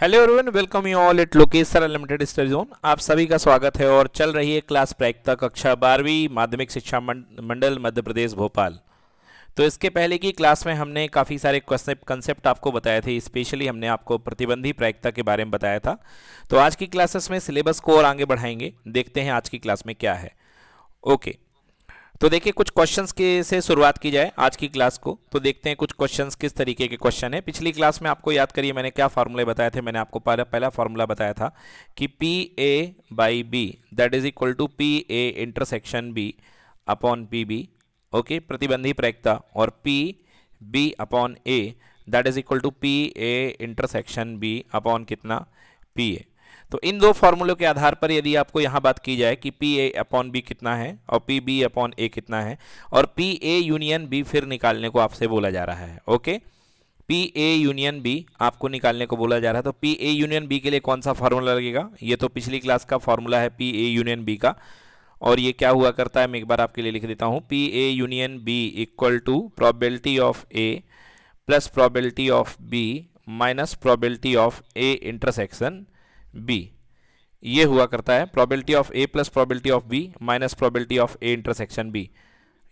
Hello everyone welcome you all education limited study zone आप सभी का स्वागत है और चल रही है क्लास प्रायिकता कक्षा बारहवीं माध्यमिक शिक्षा मंडल मध्य प्रदेश भोपाल तो इसके पहले की क्लास में हमने काफ़ी सारे क्वेश्चन कंसेप्ट आपको बताए थे स्पेशली हमने आपको प्रतिबंधी प्रायिकता के बारे में बताया था तो आज की क्लासेस में सिलेबस को और आगे बढ़ाएंगे देखते हैं आज की क्लास में क्या है ओके okay. तो देखिए कुछ क्वेश्चंस के से शुरुआत की जाए आज की क्लास को तो देखते हैं कुछ क्वेश्चंस किस तरीके के क्वेश्चन है पिछली क्लास में आपको याद करिए मैंने क्या फार्मूले बताए थे मैंने आपको पहला पहला फार्मूला बताया था कि P A by B that is equal to P A intersection B upon P B okay प्रतिबंधी प्रयक्ता और P B upon A that is equal to P A intersection B upon कितना पी ए तो इन दो फॉर्मूलों के आधार पर यदि आपको यहाँ बात की जाए कि पी ए अपॉन बी कितना है और पी बी अपॉन ए कितना है और पी ए यूनियन बी फिर निकालने को आपसे बोला जा रहा है okay P A union B आपको निकालने को बोला जा रहा है तो पी ए यूनियन बी के लिए कौन सा फॉर्मूला लगेगा ये तो पिछली क्लास का फॉर्मूला है पी ए यूनियन बी का और ये क्या हुआ करता है मैं एक बार आपके लिए लिख देता हूँ P A union B equal to probability of A plus probability of B minus probability of A intersection B ये हुआ करता है probability of A plus probability of B minus probability of A intersection B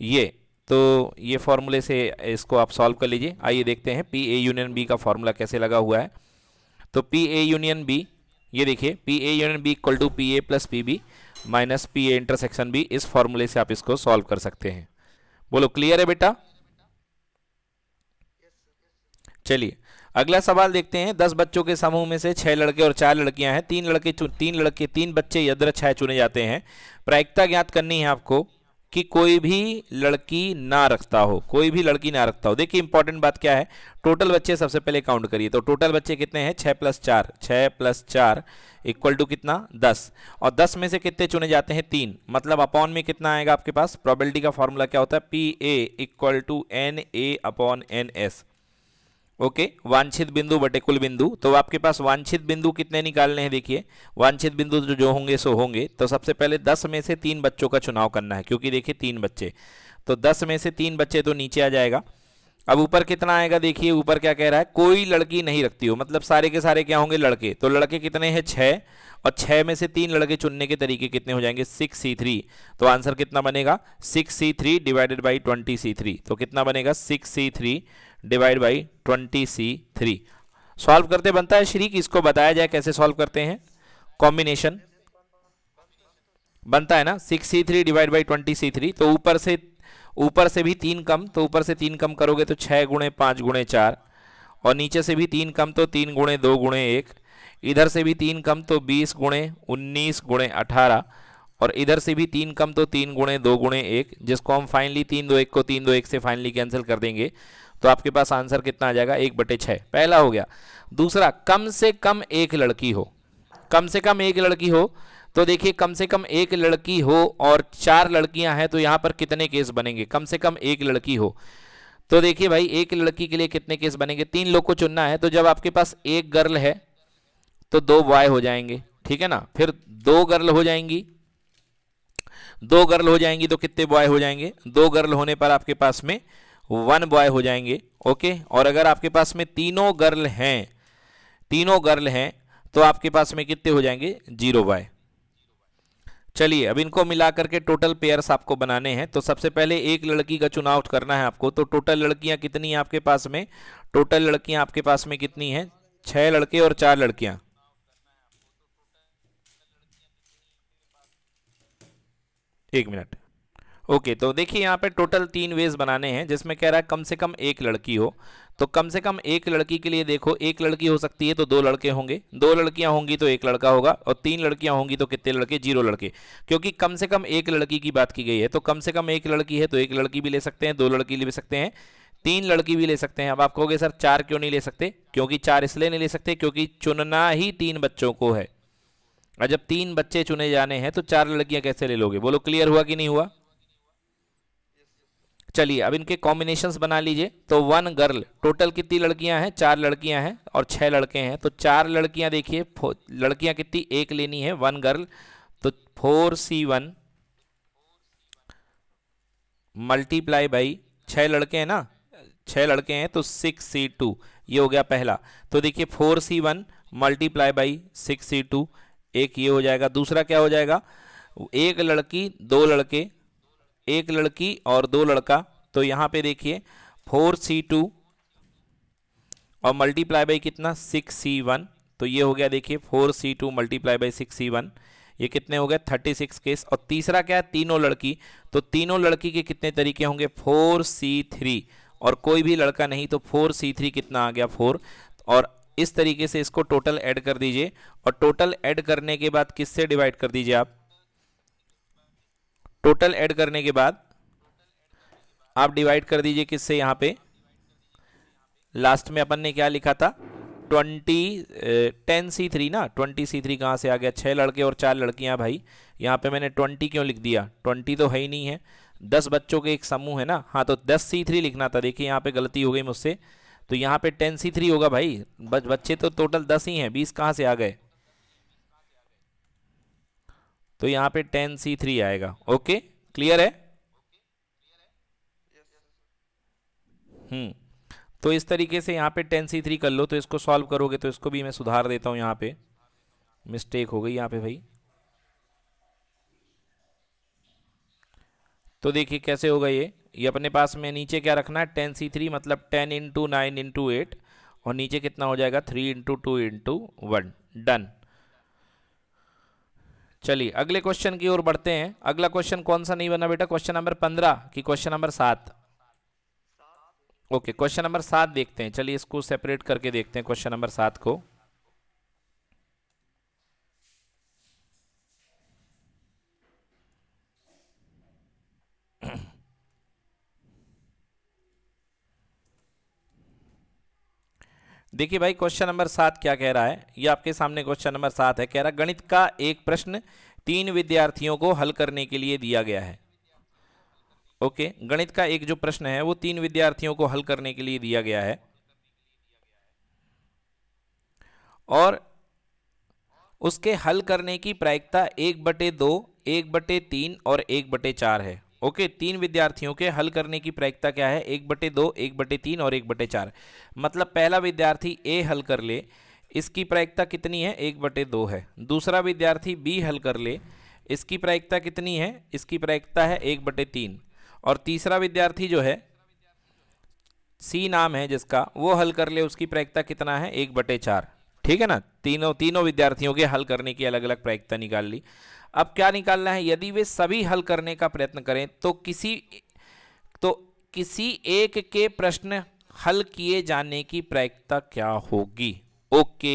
ये तो ये फॉर्मूले से इसको आप सॉल्व कर लीजिए आइए देखते हैं पी ए यूनियन बी का फॉर्मूला कैसे लगा हुआ है तो पी ए यूनियन बी ये देखिए P A union B equal to P A plus P B minus P A intersection B इस फॉर्मूले से आप इसको सॉल्व कर सकते हैं बोलो क्लियर है बेटा चलिए अगला सवाल देखते हैं दस बच्चों के समूह में से छह लड़के और चार लड़कियां हैं तीन लड़के तीन लड़के तीन बच्चे यद्र चुने जाते हैं प्रायिकता ज्ञात करनी है आपको कि कोई भी लड़की ना रखता हो कोई भी लड़की ना रखता हो देखिए इंपॉर्टेंट बात क्या है टोटल बच्चे सबसे पहले काउंट करिए तो टोटल बच्चे कितने हैं छः प्लस चार छः प्लस चार इक्वल टू कितना दस और दस में से कितने चुने जाते हैं तीन मतलब अपॉन में कितना आएगा आपके पास प्रॉबिलिटी का फॉर्मूला क्या होता है P A equal to N A upon N S okay वांछित बिंदु बटे कुल बिंदु तो आपके पास वांछित बिंदु कितने निकालने हैं देखिए वांछित बिंदु जो तो जो होंगे सो होंगे तो सबसे पहले दस में से तीन बच्चों का चुनाव करना है क्योंकि देखिए तीन बच्चे तो दस में से तीन बच्चे तो नीचे आ जाएगा अब ऊपर कितना आएगा देखिए ऊपर क्या कह रहा है कोई लड़की नहीं रखती हो मतलब सारे के सारे क्या होंगे लड़के तो लड़के कितने हैं छः और छः में से तीन लड़के चुनने के तरीके कितने हो जाएंगे सिक्स सी थ्री तो आंसर कितना बनेगा six C three divided by twenty C three तो कितना बनेगा six C three divide by twenty C three solve करते बनता है श्री कि इसको बताया जाए कैसे सॉल्व करते हैं कॉम्बिनेशन बनता है ना six C three divide by twenty C three तो ऊपर से ऊपर से भी तीन कम तो ऊपर से तीन कम करोगे तो छः गुणे पाँच गुणे चार और नीचे से भी तीन कम तो तीन गुणे दो गुणे एक इधर से भी तीन कम तो बीस गुणे उन्नीस गुणे अठारह और इधर से भी तीन कम तो तीन गुणे दो गुणे एक जिसको हम फाइनली तीन दो एक को तीन दो एक से फाइनली कैंसिल कर देंगे तो आपके पास आंसर कितना आ जाएगा एक बटे छः पहला हो गया दूसरा कम से कम एक लड़की हो कम से कम एक लड़की हो तो देखिए कम से कम एक लड़की हो और चार लड़कियां हैं तो यहाँ पर कितने केस बनेंगे कम से कम एक लड़की हो तो देखिए भाई एक लड़की के लिए कितने केस बनेंगे तीन लोग को चुनना है तो जब आपके पास एक गर्ल है तो दो बॉय हो जाएंगे ठीक है ना फिर दो गर्ल हो जाएंगी दो गर्ल हो जाएंगी तो कितने बॉय हो जाएंगे दो गर्ल होने पर आपके पास में वन बॉय हो जाएंगे ओके और अगर आपके पास में तीनों गर्ल हैं तीनों गर्ल हैं तो आपके पास में कितने हो जाएंगे जीरो बॉय चलिए अब इनको मिला करके टोटल पेयर्स आपको बनाने हैं तो सबसे पहले एक लड़की का चुनाव करना है आपको तो टोटल लड़कियां कितनी हैं आपके पास में टोटल लड़कियां आपके पास में कितनी हैं छह लड़के और चार लड़कियां एक मिनट ओके तो देखिए यहाँ पे टोटल तीन वेज बनाने हैं जिसमें कह रहा है कम से कम एक लड़की हो तो कम से कम एक लड़की के लिए देखो एक लड़की हो सकती है तो दो लड़के होंगे दो लड़कियां होंगी तो एक लड़का होगा और तीन लड़कियां होंगी तो कितने लड़के जीरो लड़के क्योंकि कम से कम एक लड़की की बात की गई है तो कम से कम एक लड़की है तो एक लड़की भी ले सकते हैं दो लड़की ले सकते हैं तीन लड़की भी ले सकते हैं अब आप कहोगे सर चार क्यों नहीं ले सकते क्योंकि चार इसलिए नहीं ले सकते क्योंकि चुनना ही तीन बच्चों को है और जब तीन बच्चे चुने जाने हैं तो चार लड़कियां कैसे ले लोगे बोलो क्लियर हुआ कि नहीं हुआ चलिए अब इनके कॉम्बिनेशंस बना लीजिए तो वन गर्ल टोटल कितनी लड़कियां हैं चार लड़कियां हैं और छह लड़के हैं तो चार लड़कियां देखिए लड़कियां कितनी एक लेनी है वन गर्ल तो four C one multiply by छह लड़के हैं ना छह लड़के हैं तो सिक्स सी टू ये हो गया पहला तो देखिए four C one multiply by six C two एक ये हो जाएगा दूसरा क्या हो जाएगा एक लड़की दो लड़के एक लड़की और दो लड़का तो यहाँ पे देखिए फोर सी टू और मल्टीप्लाई बाई कितना सिक्स सी वन तो ये हो गया देखिए four C two multiply by six C one ये कितने हो गए थर्टी सिक्स केस और तीसरा क्या है तीनों लड़की तो तीनों लड़की के कितने तरीके होंगे फोर सी थ्री और कोई भी लड़का नहीं तो फोर सी थ्री कितना आ गया फोर और इस तरीके से इसको टोटल ऐड कर दीजिए और टोटल ऐड करने के बाद किससे डिवाइड कर दीजिए आप टोटल ऐड करने के बाद आप डिवाइड कर दीजिए किससे यहाँ पे लास्ट में अपन ने क्या लिखा था ट्वेंटी टेन सी थ्री ना ट्वेंटी सी थ्री कहाँ से आ गया छः लड़के और चार लड़कियाँ भाई यहाँ पे मैंने ट्वेंटी क्यों लिख दिया ट्वेंटी तो है ही नहीं है दस बच्चों के एक समूह है ना हाँ तो दस सी थ्री लिखना था देखिए यहाँ पे गलती हो गई मुझसे तो यहाँ पे टेन सी थ्री होगा भाई बच्चे तो टोटल दस ही हैं बीस कहाँ से आ गए तो यहाँ पे टेन सी थ्री आएगा ओके क्लियर है हम्म तो इस तरीके से यहाँ पे टेन सी थ्री कर लो तो इसको सॉल्व करोगे तो इसको भी मैं सुधार देता हूँ यहाँ पे मिस्टेक हो गई यहाँ पे भाई तो देखिए कैसे होगा ये ये अपने पास में नीचे क्या रखना है टेन सी थ्री मतलब ten into nine into eight और नीचे कितना हो जाएगा three into two into one done चलिए अगले क्वेश्चन की ओर बढ़ते हैं अगला क्वेश्चन कौन सा नहीं बना बेटा क्वेश्चन नंबर पंद्रह की क्वेश्चन नंबर सात ओके क्वेश्चन नंबर सात देखते हैं चलिए इसको सेपरेट करके देखते हैं क्वेश्चन नंबर सात को देखिए भाई क्वेश्चन नंबर सात क्या कह रहा है ये आपके सामने क्वेश्चन नंबर सात है कह रहा गणित का एक प्रश्न तीन विद्यार्थियों को हल करने के लिए दिया गया है ओके गणित का एक जो प्रश्न है वो तीन विद्यार्थियों को हल करने के लिए दिया गया है और उसके हल करने की प्रायिकता एक बटे दो एक बटे तीन और एक बटे चार है ओके तीन विद्यार्थियों के हल करने की प्रायिकता क्या है एक बटे दो एक बटे तीन और एक बटे चार मतलब पहला विद्यार्थी ए हल कर ले इसकी प्रायिकता कितनी है एक बटे दो है दूसरा विद्यार्थी बी हल कर ले इसकी प्रायिकता कितनी है इसकी प्रायिकता है एक बटे तीन और तीसरा विद्यार्थी जो है सी नाम है जिसका वो हल कर ले उसकी प्रायिकता कितना है एक बटे चार ठीक है ना तीनों तीनों विद्यार्थियों के हल करने की अलग अलग प्रायिकता निकाल ली अब क्या निकालना है यदि वे सभी हल करने का प्रयत्न करें तो किसी तो किसी एक के प्रश्न हल किए जाने की प्रायिकता क्या होगी ओके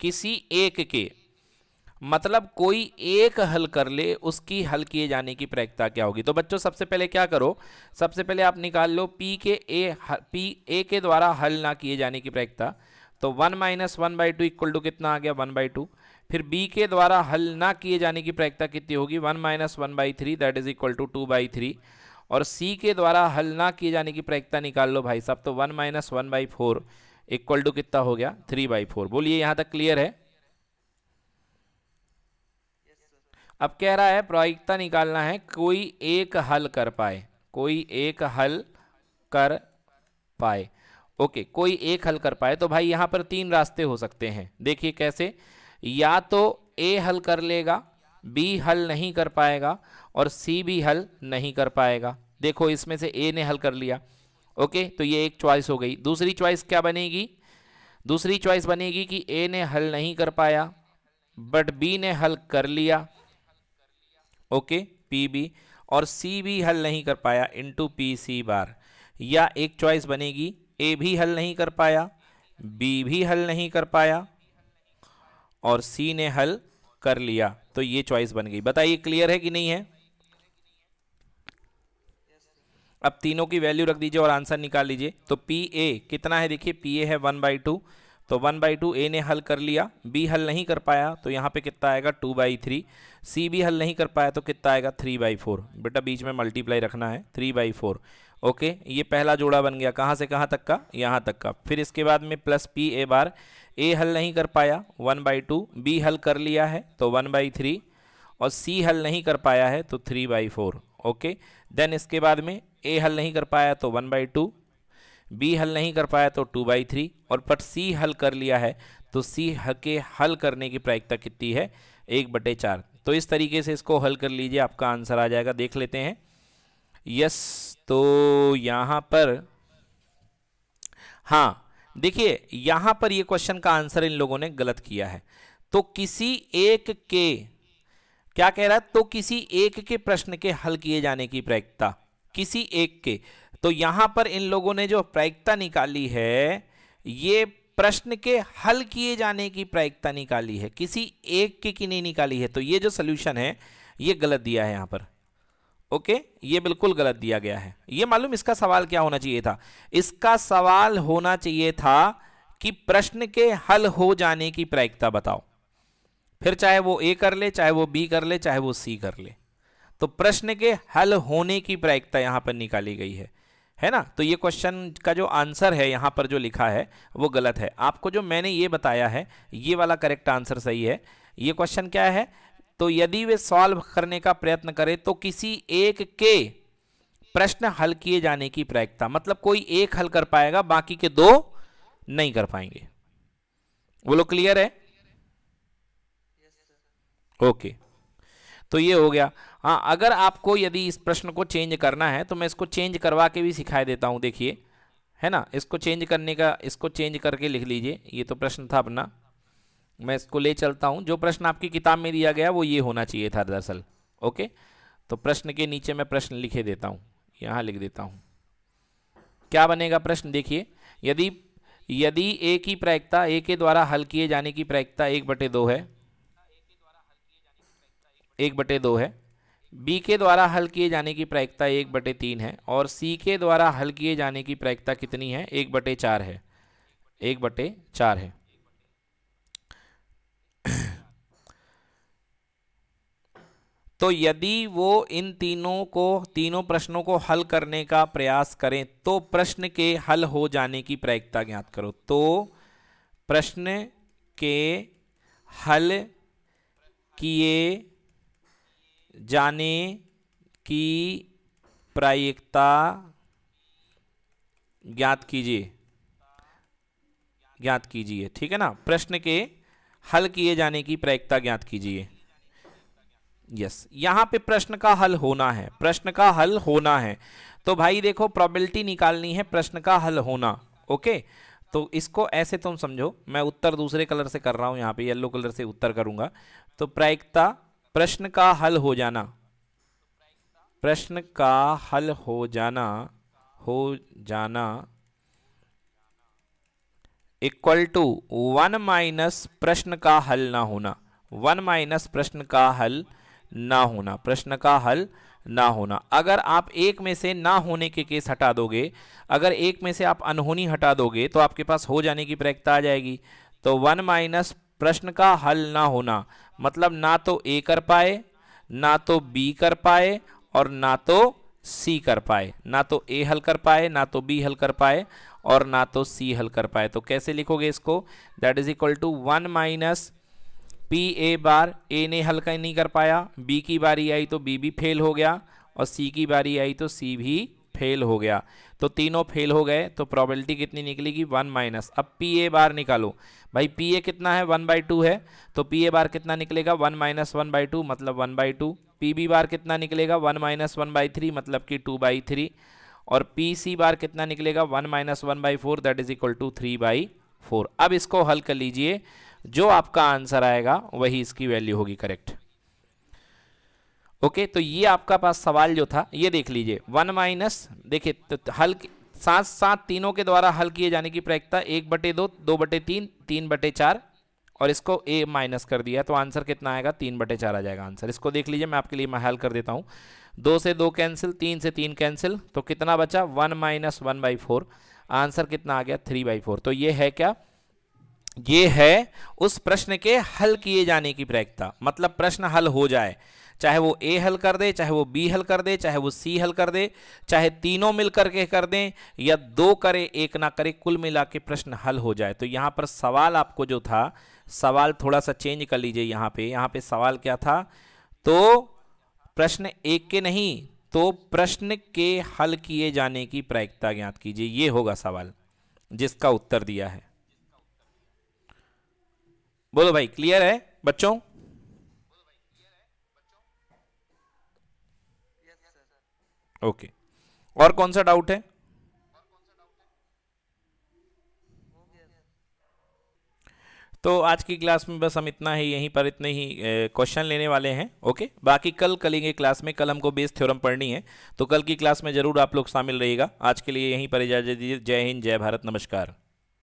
किसी एक के मतलब कोई एक हल कर ले उसकी हल किए जाने की प्रायिकता क्या होगी तो बच्चों सबसे पहले क्या करो सबसे पहले आप निकाल लो पी के ए पी ए के द्वारा हल ना किए जाने की प्रायिकता तो one minus one by two equal to कितना आ गया वन बाई टू फिर b के द्वारा हल ना किए जाने की प्रायिकता कितनी होगी one minus one by three that is equal to two by three और c के द्वारा हल ना किए जाने की प्रायिकता निकाल लो भाई साहब तो one minus one by four equal to कितना हो गया थ्री बाई फोर बोलिए यहाँ तक क्लियर है अब कह रहा है प्रायिकता निकालना है कोई एक हल कर पाए कोई एक हल कर पाए ओके कोई एक हल कर पाए तो भाई यहाँ पर तीन रास्ते हो सकते हैं देखिए कैसे या तो ए हल कर लेगा बी हल नहीं कर पाएगा और सी भी हल नहीं कर पाएगा देखो इसमें से ए ने हल कर लिया ओके तो ये एक चॉइस हो गई दूसरी चॉइस क्या बनेगी दूसरी चॉइस बनेगी कि ए ने हल नहीं कर पाया बट बी ने हल कर लिया ओके पी बी और सी भी हल नहीं कर पाया इंटू पी सी बार या एक चॉइस बनेगी ए भी हल नहीं कर पाया बी भी हल नहीं कर पाया और सी ने हल कर लिया तो ये चॉइस बन गई बताइए क्लियर है कि नहीं है अब तीनों की वैल्यू रख दीजिए और आंसर निकाल लीजिए तो पी ए कितना है देखिए पी ए है वन बाई टू तो वन बाई टू ए ने हल कर लिया बी हल नहीं कर पाया तो यहाँ पे कितना आएगा टू बाई थ्री सी भी हल नहीं कर पाया तो कितना आएगा थ्री बाई फोर बेटा बीच में मल्टीप्लाई रखना है थ्री बाई फोर ओके ये पहला जोड़ा बन गया कहाँ से कहाँ तक का यहाँ तक का फिर इसके बाद में प्लस पी ए बार ए हल नहीं कर पाया वन बाई टू बी हल कर लिया है तो वन बाई थ्री और सी हल नहीं कर पाया है तो three by four okay then इसके बाद में ए हल नहीं कर पाया तो वन बाई टू बी हल नहीं कर पाया तो टू बाई थ्री और पर सी हल कर लिया है तो सी के हल करने की प्रायिकता कितनी है एक बटे चार तो इस तरीके से इसको हल कर लीजिए आपका आंसर आ जाएगा देख लेते हैं यस तो यहां पर हाँ देखिए यहां पर यह क्वेश्चन का आंसर इन लोगों ने गलत किया है तो किसी एक के क्या कह रहा है तो किसी एक के प्रश्न के हल किए जाने की प्रायिकता किसी एक के तो यहां पर इन लोगों ने जो प्रायिकता निकाली है ये प्रश्न के हल किए जाने की प्रायिकता निकाली है किसी एक के की नहीं निकाली है तो ये जो सोल्यूशन है ये गलत दिया है यहां पर ओके ये बिल्कुल गलत दिया गया है ये मालूम इसका सवाल क्या होना चाहिए था इसका सवाल होना चाहिए था कि प्रश्न के हल हो जाने की प्रायिकता बताओ फिर चाहे वो ए कर ले चाहे वो बी कर ले चाहे वो सी कर ले तो प्रश्न के हल होने की प्रायिकता यहां पर निकाली गई है है ना तो ये क्वेश्चन का जो आंसर है यहां पर जो लिखा है वो गलत है आपको जो मैंने ये बताया है ये वाला करेक्ट आंसर सही है ये क्वेश्चन क्या है तो यदि वे सॉल्व करने का प्रयत्न करें तो किसी एक के प्रश्न हल किए जाने की प्रायिकता मतलब कोई एक हल कर पाएगा बाकी के दो नहीं कर पाएंगे बोलो क्लियर है ओके तो ये हो गया हाँ अगर आपको यदि इस प्रश्न को चेंज करना है तो मैं इसको चेंज करवा के भी सिखाई देता हूँ देखिए है ना इसको चेंज करने का इसको चेंज करके लिख लीजिए ये तो प्रश्न था अपना मैं इसको ले चलता हूँ जो प्रश्न आपकी किताब में दिया गया वो ये होना चाहिए था दरअसल ओके तो प्रश्न के नीचे मैं प्रश्न लिखे देता हूँ यहाँ लिख देता हूँ क्या बनेगा प्रश्न देखिए यदि यदि ए की प्रायिकता ए के द्वारा हल किए जाने की प्रायिकता एक बटे दो है एक बटे दो है बी के द्वारा हल किए जाने की प्रायिकता एक बटे तीन है और सी के द्वारा हल किए जाने की प्रायिकता कितनी है एक बटे चार है एक बटे चार है तो यदि वो इन तीनों को तीनों प्रश्नों को हल करने का प्रयास करें तो प्रश्न के हल हो जाने की प्रायिकता ज्ञात करो तो प्रश्न के हल किए जाने की प्रायिकता ज्ञात कीजिए ज्ञात कीजिए ठीक है ना प्रश्न के हल किए जाने की प्रायिकता ज्ञात कीजिए यस yes. यहाँ पे प्रश्न का हल होना है प्रश्न का हल होना है तो भाई देखो प्रॉबिलिटी निकालनी है प्रश्न का हल होना ओके तो इसको ऐसे तुम समझो मैं उत्तर दूसरे कलर से कर रहा हूँ यहाँ पे येलो कलर से उत्तर करूँगा तो प्रायिकता प्रश्न का हल हो जाना प्रश्न का हल हो जाना हो जाना इक्वल टू वन माइनस प्रश्न का हल ना होना वन माइनस प्रश्न का हल ना होना प्रश्न का हल ना होना अगर आप एक में से ना होने के केस हटा दोगे अगर एक में से आप अनहोनी हटा दोगे तो आपके पास हो जाने की प्रयक्ता आ जाएगी तो वन माइनस प्रश्न का हल ना होना मतलब ना तो ए कर पाए ना तो बी कर पाए और ना तो सी कर पाए ना तो ए हल कर पाए ना तो बी हल कर पाए और ना तो सी हल कर पाए तो कैसे लिखोगे इसको that is equal to one minus P A bar A ने हल का नहीं कर पाया बी की बारी आई तो बी भी फेल हो गया और सी की बारी आई तो सी भी फेल हो गया तो तीनों फेल हो गए तो प्रॉबिलिटी कितनी निकलेगी वन माइनस अब पी ए बार निकालो भाई पी ए कितना है वन बाई टू है तो पी ए बार कितना निकलेगा one minus one by two मतलब one by two P B bar कितना निकलेगा one minus one by three मतलब कि टू बाई थ्री और पी सी बार कितना निकलेगा one minus one by four that is equal to three by four अब इसको हल कर लीजिए जो आपका आंसर आएगा वही इसकी वैल्यू होगी करेक्ट ओके तो ये आपका पास सवाल जो था ये देख लीजिए वन माइनस देखिए तो, तो हल साथ साथ तीनों के द्वारा हल किए जाने की प्रयक्ता एक बटे दो दो बटे तीन तीन बटे चार और इसको ए माइनस कर दिया तो आंसर कितना आएगा तीन बटे चार आ जाएगा आंसर इसको देख लीजिए मैं आपके लिए मैं हल कर देता हूँ दो से दो कैंसिल तीन से तीन कैंसिल तो कितना बचा one minus one by four answer कितना आ गया थ्री बाई फोर तो ये है क्या ये है उस प्रश्न के हल किए जाने की प्रयक्ता मतलब प्रश्न हल हो जाए चाहे वो ए हल कर दे चाहे वो बी हल कर दे चाहे वो सी हल कर दे चाहे तीनों मिलकर के कर दें या दो करे एक ना करे कुल मिला के प्रश्न हल हो जाए तो यहाँ पर सवाल आपको जो था सवाल थोड़ा सा चेंज कर लीजिए यहाँ पे यहाँ पे सवाल क्या था तो प्रश्न एक के नहीं तो प्रश्न के हल किए जाने की प्रायिकता ज्ञात कीजिए ये होगा सवाल जिसका उत्तर दिया है बोलो भाई क्लियर है बच्चों ओके okay. और कौन सा डाउट है तो आज की क्लास में बस हम इतना ही यहीं पर इतने ही क्वेश्चन लेने वाले हैं ओके बाकी कल कलेंगे क्लास में कल हमको बेस थ्योरम पढ़नी है तो कल की क्लास में जरूर आप लोग शामिल रहिएगा आज के लिए यहीं पर इजाजत दीजिए जय हिंद जय भारत नमस्कार